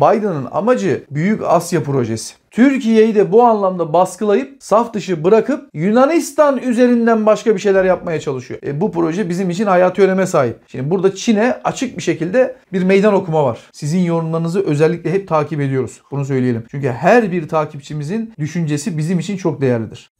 Biden'ın amacı Büyük Asya projesi. Türkiye'yi de bu anlamda baskılayıp saf dışı bırakıp Yunanistan üzerinden başka bir şeyler yapmaya çalışıyor. E, bu proje bizim için hayati öneme sahip. Şimdi burada Çin'e açık bir şekilde bir meydan okuma var. Sizin yorumlarınızı özellikle hep takip ediyoruz. Bunu söyleyelim. Çünkü her bir takipçimizin düşüncesi bizim için çok değerlidir.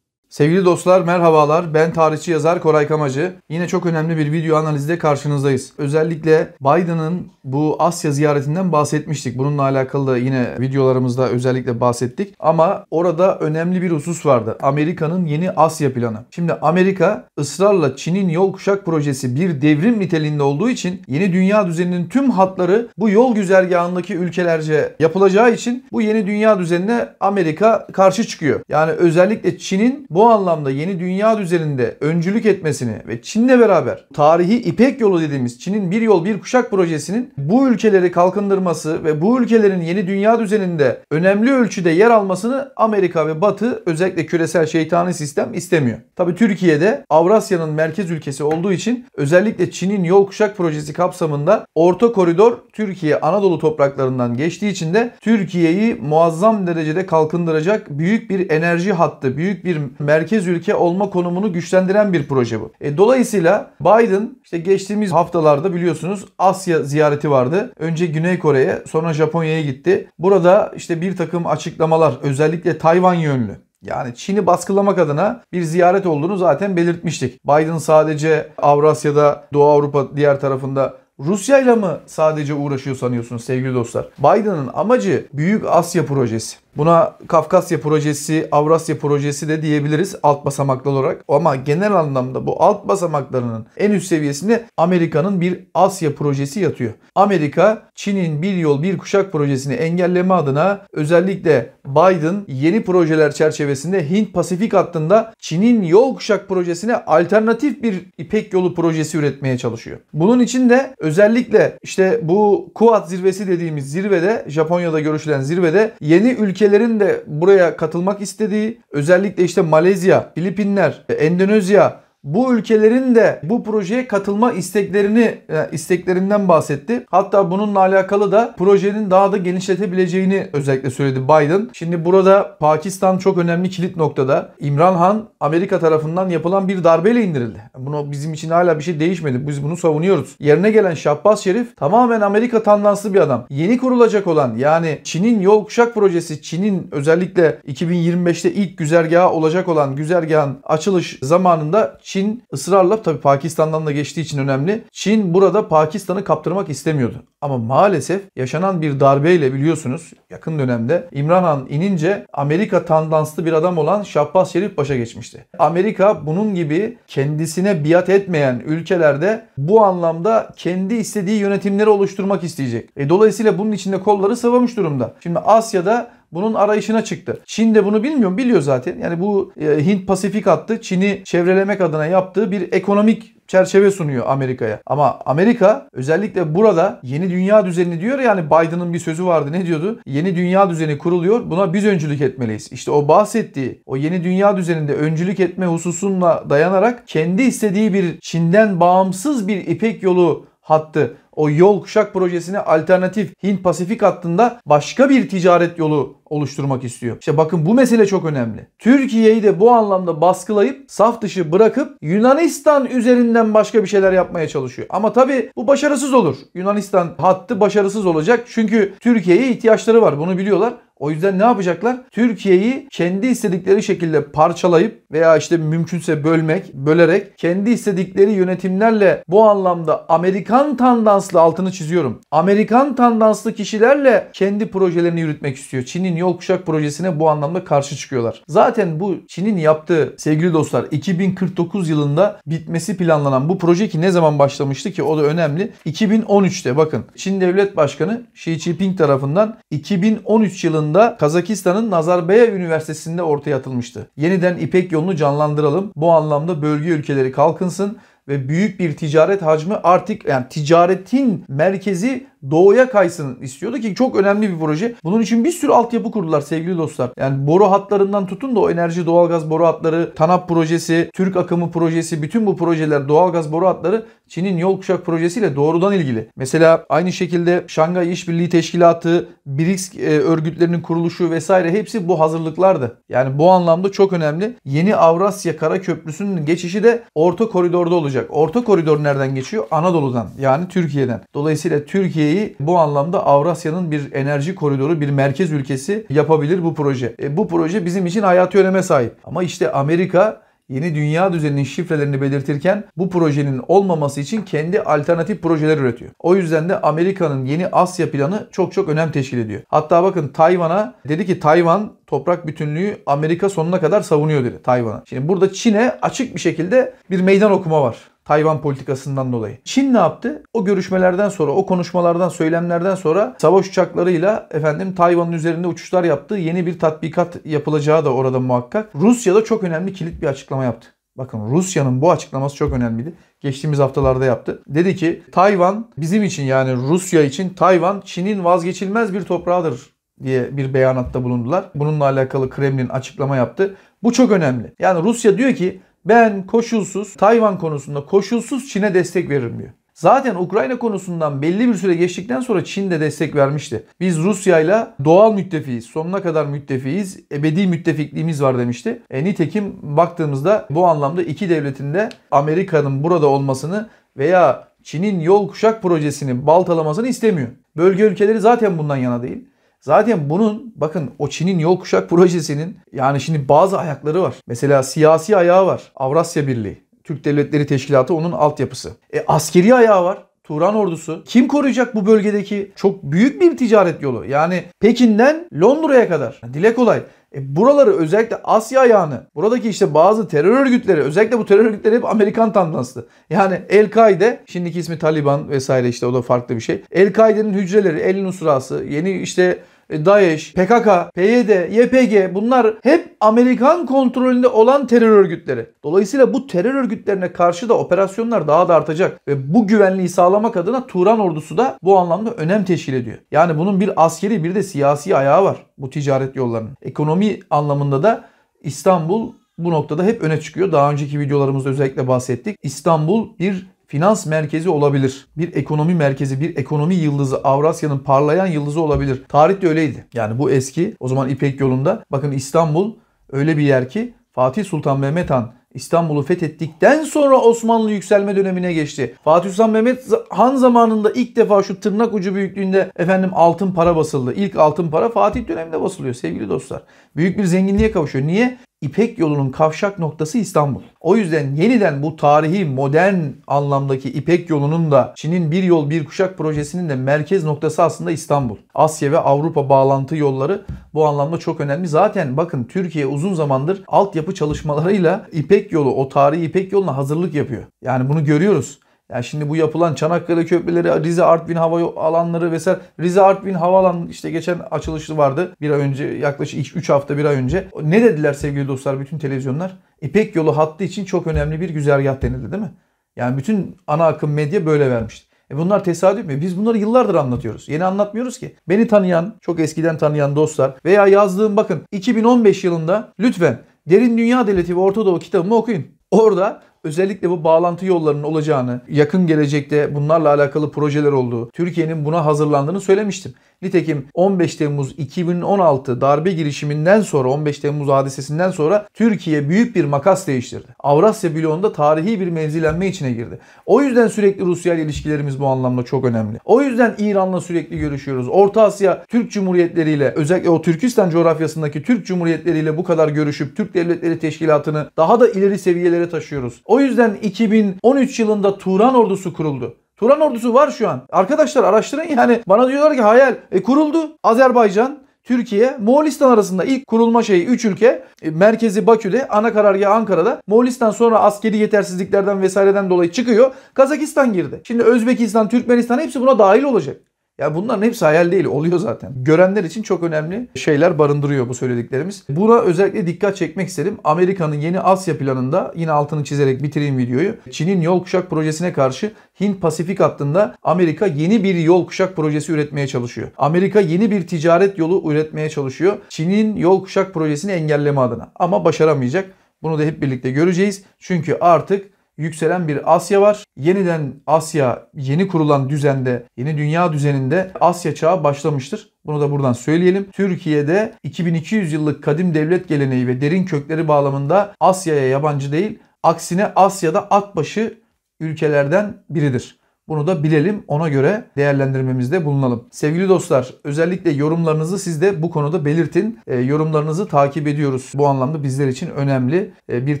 Sevgili dostlar merhabalar ben tarihçi yazar Koray Kamacı. Yine çok önemli bir video analizde karşınızdayız. Özellikle Biden'ın bu Asya ziyaretinden bahsetmiştik. Bununla alakalı da yine videolarımızda özellikle bahsettik. Ama orada önemli bir husus vardı. Amerika'nın yeni Asya planı. Şimdi Amerika ısrarla Çin'in yol kuşak projesi bir devrim niteliğinde olduğu için yeni dünya düzeninin tüm hatları bu yol güzergahındaki ülkelerce yapılacağı için bu yeni dünya düzenine Amerika karşı çıkıyor. Yani özellikle Çin'in bu bu anlamda yeni dünya düzeninde öncülük etmesini ve Çin'le beraber tarihi İpek yolu dediğimiz Çin'in bir yol bir kuşak projesinin bu ülkeleri kalkındırması ve bu ülkelerin yeni dünya düzeninde önemli ölçüde yer almasını Amerika ve Batı özellikle küresel şeytani sistem istemiyor. Tabi Türkiye'de Avrasya'nın merkez ülkesi olduğu için özellikle Çin'in yol kuşak projesi kapsamında orta koridor Türkiye Anadolu topraklarından geçtiği için de Türkiye'yi muazzam derecede kalkındıracak büyük bir enerji hattı, büyük bir mer- merkez ülke olma konumunu güçlendiren bir proje bu. E, dolayısıyla Biden işte geçtiğimiz haftalarda biliyorsunuz Asya ziyareti vardı. Önce Güney Kore'ye sonra Japonya'ya gitti. Burada işte bir takım açıklamalar özellikle Tayvan yönlü yani Çin'i baskılamak adına bir ziyaret olduğunu zaten belirtmiştik. Biden sadece Avrasya'da, Doğu Avrupa diğer tarafında Rusya ile mi sadece uğraşıyor sanıyorsunuz sevgili dostlar? Biden'ın amacı Büyük Asya projesi. Buna Kafkasya projesi, Avrasya projesi de diyebiliriz alt basamaklı olarak. Ama genel anlamda bu alt basamaklarının en üst seviyesinde Amerika'nın bir Asya projesi yatıyor. Amerika Çin'in bir yol bir kuşak projesini engelleme adına özellikle Biden yeni projeler çerçevesinde Hint Pasifik hattında Çin'in yol kuşak projesine alternatif bir İpek yolu projesi üretmeye çalışıyor. Bunun için de özellikle işte bu Kuat zirvesi dediğimiz zirvede Japonya'da görüşülen zirvede yeni ülke ülkelerin de buraya katılmak istediği özellikle işte Malezya, Filipinler, e, Endonezya bu ülkelerin de bu projeye katılma isteklerini e, isteklerinden bahsetti. Hatta bununla alakalı da projenin daha da genişletebileceğini özellikle söyledi Biden. Şimdi burada Pakistan çok önemli kilit noktada. İmran Han Amerika tarafından yapılan bir darbeyle indirildi. Bunu bizim için hala bir şey değişmedi. Biz bunu savunuyoruz. Yerine gelen Şahbaz Şerif tamamen Amerika tandanslı bir adam. Yeni kurulacak olan yani Çin'in yol kuşak projesi, Çin'in özellikle 2025'te ilk güzergahı olacak olan güzergahın açılış zamanında Çin ısrarla tabii Pakistan'dan da geçtiği için önemli. Çin burada Pakistan'ı kaptırmak istemiyordu. Ama maalesef yaşanan bir darbeyle biliyorsunuz yakın dönemde İmran Han inince Amerika tandanslı bir adam olan Şahbaz Şerif başa geçmişti. Amerika bunun gibi kendisine biat etmeyen ülkelerde bu anlamda kendi istediği yönetimleri oluşturmak isteyecek. E, dolayısıyla bunun içinde kolları sıvamış durumda. Şimdi Asya'da bunun arayışına çıktı. Çin de bunu bilmiyor biliyor zaten. Yani bu e, Hint Pasifik hattı Çin'i çevrelemek adına yaptığı bir ekonomik çerçeve sunuyor Amerika'ya. Ama Amerika özellikle burada yeni dünya düzenini diyor yani Biden'ın bir sözü vardı ne diyordu? Yeni dünya düzeni kuruluyor buna biz öncülük etmeliyiz. İşte o bahsettiği o yeni dünya düzeninde öncülük etme hususuna dayanarak kendi istediği bir Çin'den bağımsız bir İpek yolu hattı o yol kuşak projesine alternatif Hint Pasifik hattında başka bir ticaret yolu oluşturmak istiyor. İşte bakın bu mesele çok önemli. Türkiye'yi de bu anlamda baskılayıp saf dışı bırakıp Yunanistan üzerinden başka bir şeyler yapmaya çalışıyor. Ama tabii bu başarısız olur. Yunanistan hattı başarısız olacak. Çünkü Türkiye'ye ihtiyaçları var. Bunu biliyorlar. O yüzden ne yapacaklar? Türkiye'yi kendi istedikleri şekilde parçalayıp veya işte mümkünse bölmek, bölerek kendi istedikleri yönetimlerle bu anlamda Amerikan tandanslı altını çiziyorum. Amerikan tandanslı kişilerle kendi projelerini yürütmek istiyor. Çin'in Çin yol kuşak projesine bu anlamda karşı çıkıyorlar. Zaten bu Çin'in yaptığı sevgili dostlar 2049 yılında bitmesi planlanan bu proje ki ne zaman başlamıştı ki o da önemli. 2013'te bakın Çin Devlet Başkanı Xi Jinping tarafından 2013 yılında Kazakistan'ın Nazarbayev Üniversitesi'nde ortaya atılmıştı. Yeniden İpek yolunu canlandıralım. Bu anlamda bölge ülkeleri kalkınsın ve büyük bir ticaret hacmi artık yani ticaretin merkezi doğuya kaysın istiyordu ki çok önemli bir proje. Bunun için bir sürü altyapı kurdular sevgili dostlar. Yani boru hatlarından tutun da o enerji doğalgaz boru hatları, TANAP projesi, Türk akımı projesi bütün bu projeler doğalgaz boru hatları Çin'in yol kuşak projesiyle doğrudan ilgili. Mesela aynı şekilde Şangay İşbirliği Teşkilatı, BRICS e, örgütlerinin kuruluşu vesaire hepsi bu hazırlıklardı. Yani bu anlamda çok önemli. Yeni Avrasya Kara Köprüsü'nün geçişi de orta koridorda olacak olacak. Orta koridor nereden geçiyor? Anadolu'dan yani Türkiye'den. Dolayısıyla Türkiye'yi bu anlamda Avrasya'nın bir enerji koridoru, bir merkez ülkesi yapabilir bu proje. E, bu proje bizim için hayati öneme sahip. Ama işte Amerika yeni dünya düzeninin şifrelerini belirtirken bu projenin olmaması için kendi alternatif projeler üretiyor. O yüzden de Amerika'nın yeni Asya planı çok çok önem teşkil ediyor. Hatta bakın Tayvan'a dedi ki Tayvan toprak bütünlüğü Amerika sonuna kadar savunuyor dedi Tayvan'a. Şimdi burada Çin'e açık bir şekilde bir meydan okuma var. Tayvan politikasından dolayı. Çin ne yaptı? O görüşmelerden sonra, o konuşmalardan, söylemlerden sonra savaş uçaklarıyla efendim Tayvan'ın üzerinde uçuşlar yaptı. Yeni bir tatbikat yapılacağı da orada muhakkak. Rusya da çok önemli kilit bir açıklama yaptı. Bakın Rusya'nın bu açıklaması çok önemliydi. Geçtiğimiz haftalarda yaptı. Dedi ki Tayvan bizim için yani Rusya için Tayvan Çin'in vazgeçilmez bir toprağıdır diye bir beyanatta bulundular. Bununla alakalı Kremlin açıklama yaptı. Bu çok önemli. Yani Rusya diyor ki ben koşulsuz Tayvan konusunda koşulsuz Çin'e destek veririm diyor. Zaten Ukrayna konusundan belli bir süre geçtikten sonra Çin de destek vermişti. Biz Rusya'yla doğal müttefiyiz, sonuna kadar müttefiyiz, ebedi müttefikliğimiz var demişti. E, nitekim baktığımızda bu anlamda iki devletin de Amerika'nın burada olmasını veya Çin'in yol kuşak projesini baltalamasını istemiyor. Bölge ülkeleri zaten bundan yana değil. Zaten bunun bakın o Çin'in yol kuşak projesinin yani şimdi bazı ayakları var. Mesela siyasi ayağı var. Avrasya Birliği. Türk Devletleri Teşkilatı onun altyapısı. E askeri ayağı var. Turan ordusu. Kim koruyacak bu bölgedeki çok büyük bir ticaret yolu? Yani Pekin'den Londra'ya kadar. Dile kolay. E buraları özellikle Asya ayağını, buradaki işte bazı terör örgütleri, özellikle bu terör örgütleri hep Amerikan tandanslı. Yani El-Kaide, şimdiki ismi Taliban vesaire işte o da farklı bir şey. El-Kaide'nin hücreleri, El Nusra'sı, yeni işte e, DAEŞ, PKK, PYD, YPG bunlar hep Amerikan kontrolünde olan terör örgütleri. Dolayısıyla bu terör örgütlerine karşı da operasyonlar daha da artacak ve bu güvenliği sağlamak adına Turan ordusu da bu anlamda önem teşkil ediyor. Yani bunun bir askeri bir de siyasi ayağı var bu ticaret yollarının. Ekonomi anlamında da İstanbul bu noktada hep öne çıkıyor. Daha önceki videolarımızda özellikle bahsettik. İstanbul bir finans merkezi olabilir. Bir ekonomi merkezi, bir ekonomi yıldızı, Avrasya'nın parlayan yıldızı olabilir. Tarih de öyleydi. Yani bu eski, o zaman İpek yolunda. Bakın İstanbul öyle bir yer ki Fatih Sultan Mehmet Han İstanbul'u fethettikten sonra Osmanlı yükselme dönemine geçti. Fatih Sultan Mehmet Han zamanında ilk defa şu tırnak ucu büyüklüğünde efendim altın para basıldı. İlk altın para Fatih döneminde basılıyor sevgili dostlar. Büyük bir zenginliğe kavuşuyor. Niye? İpek yolunun kavşak noktası İstanbul. O yüzden yeniden bu tarihi modern anlamdaki İpek yolunun da Çin'in bir yol bir kuşak projesinin de merkez noktası aslında İstanbul. Asya ve Avrupa bağlantı yolları bu anlamda çok önemli. Zaten bakın Türkiye uzun zamandır altyapı çalışmalarıyla İpek yolu o tarihi İpek yoluna hazırlık yapıyor. Yani bunu görüyoruz. Yani şimdi bu yapılan Çanakkale köprüleri, Rize Artvin hava alanları vesaire. Rize Artvin havaalanı işte geçen açılışı vardı bir ay önce yaklaşık 3 hafta bir ay önce. Ne dediler sevgili dostlar bütün televizyonlar? İpek yolu hattı için çok önemli bir güzergah denildi değil mi? Yani bütün ana akım medya böyle vermişti. E bunlar tesadüf mü? Biz bunları yıllardır anlatıyoruz. Yeni anlatmıyoruz ki. Beni tanıyan, çok eskiden tanıyan dostlar veya yazdığım bakın 2015 yılında lütfen Derin Dünya Devleti ve Orta Doğu kitabımı okuyun. Orada Özellikle bu bağlantı yollarının olacağını, yakın gelecekte bunlarla alakalı projeler olduğu, Türkiye'nin buna hazırlandığını söylemiştim. Nitekim 15 Temmuz 2016 darbe girişiminden sonra 15 Temmuz hadisesinden sonra Türkiye büyük bir makas değiştirdi. Avrasya bloğunda tarihi bir menzilenme içine girdi. O yüzden sürekli Rusya ile ilişkilerimiz bu anlamda çok önemli. O yüzden İran'la sürekli görüşüyoruz. Orta Asya Türk Cumhuriyetleri ile özellikle o Türkistan coğrafyasındaki Türk Cumhuriyetleri ile bu kadar görüşüp Türk Devletleri Teşkilatı'nı daha da ileri seviyelere taşıyoruz. O o yüzden 2013 yılında Turan ordusu kuruldu. Turan ordusu var şu an. Arkadaşlar araştırın yani bana diyorlar ki hayal e, kuruldu. Azerbaycan, Türkiye, Moğolistan arasında ilk kurulma şeyi 3 ülke. E, merkezi Bakü'de, ana karargahı Ankara'da. Moğolistan sonra askeri yetersizliklerden vesaireden dolayı çıkıyor. Kazakistan girdi. Şimdi Özbekistan, Türkmenistan hepsi buna dahil olacak. Ya bunların hepsi hayal değil, oluyor zaten. Görenler için çok önemli şeyler barındırıyor bu söylediklerimiz. Buna özellikle dikkat çekmek isterim. Amerika'nın yeni Asya planında yine altını çizerek bitireyim videoyu. Çin'in yol kuşak projesine karşı Hint Pasifik hattında Amerika yeni bir yol kuşak projesi üretmeye çalışıyor. Amerika yeni bir ticaret yolu üretmeye çalışıyor. Çin'in yol kuşak projesini engelleme adına ama başaramayacak. Bunu da hep birlikte göreceğiz. Çünkü artık yükselen bir Asya var. Yeniden Asya yeni kurulan düzende, yeni dünya düzeninde Asya çağı başlamıştır. Bunu da buradan söyleyelim. Türkiye'de 2200 yıllık kadim devlet geleneği ve derin kökleri bağlamında Asya'ya yabancı değil, aksine Asya'da atbaşı ülkelerden biridir. Bunu da bilelim ona göre değerlendirmemizde bulunalım. Sevgili dostlar özellikle yorumlarınızı siz de bu konuda belirtin. E, yorumlarınızı takip ediyoruz. Bu anlamda bizler için önemli. E, bir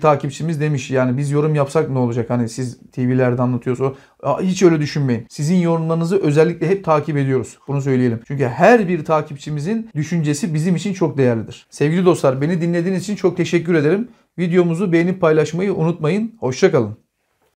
takipçimiz demiş yani biz yorum yapsak ne olacak? Hani siz TV'lerde anlatıyorsa hiç öyle düşünmeyin. Sizin yorumlarınızı özellikle hep takip ediyoruz. Bunu söyleyelim. Çünkü her bir takipçimizin düşüncesi bizim için çok değerlidir. Sevgili dostlar beni dinlediğiniz için çok teşekkür ederim. Videomuzu beğenip paylaşmayı unutmayın. Hoşçakalın.